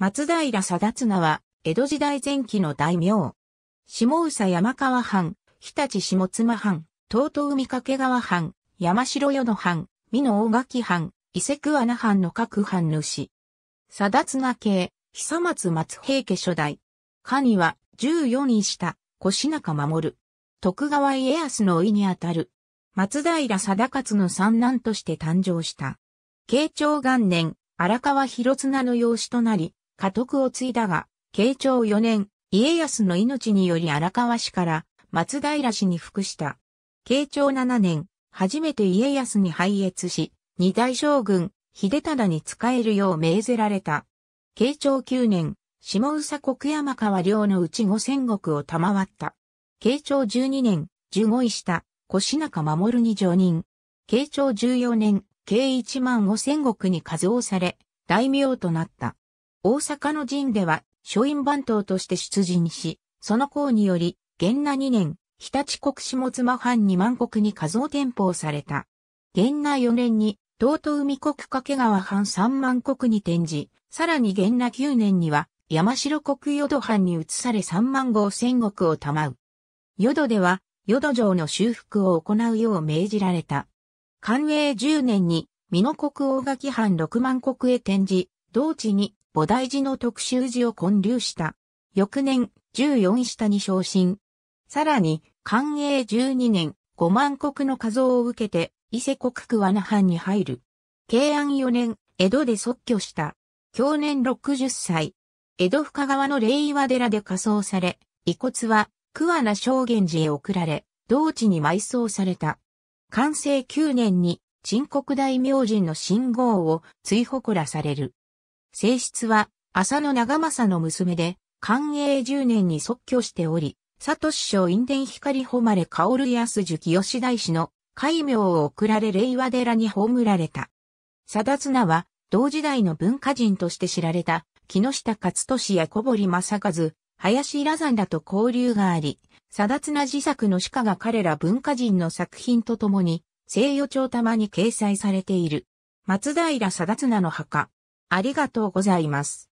松平貞綱は、江戸時代前期の大名。下宇佐山川藩、日立下妻藩、東東海掛川藩、山城与野藩、美濃大垣藩、伊勢桑名藩の各藩主。貞綱系、久松松平家初代。下には、十四人下、越中守。徳川家康の意にあたる。松平貞勝の三男として誕生した。慶長元年、荒川広綱の養子となり、家督を継いだが、慶長4年、家康の命により荒川氏から松平氏に服した。慶長7年、初めて家康に拝謁し、二大将軍、秀忠に仕えるよう命ぜられた。慶長9年、下宇佐国山川領のうち五千石を賜った。慶長12年、十五位した、越中守に上任。慶長14年、計一万五千石に数をされ、大名となった。大阪の陣では、書院番頭として出陣し、その功により、元那2年、日立国下妻藩二万国に加増転封された。元那4年に、東都海国掛川藩三万国に転じ、さらに元那9年には、山城国淀藩に移され三万五千国を賜う。淀では、淀城の修復を行うよう命じられた。寛永10年に、美濃国大垣藩六万国へ転じ、同地に菩提寺の特集寺を建立した。翌年、14下に昇進。さらに、寛永12年、5万国の像を受けて、伊勢国区罠藩に入る。慶安4年、江戸で即居した。去年60歳。江戸深川の霊岩寺で火葬され、遺骨は桑名正源寺へ送られ、同地に埋葬された。完成9年に、陳国大明神の信号を追誇らされる。性質は、浅野長政の娘で、寛永10年に即居しており、佐藤師匠陰伝光誉れ薫安樹吉大師の戒名を送られ令和寺に葬られた。貞綱は、同時代の文化人として知られた、木下勝利や小堀正和、林羅山らと交流があり、貞綱自作の鹿が彼ら文化人の作品とともに、西予町玉に掲載されている。松平貞綱の墓。ありがとうございます。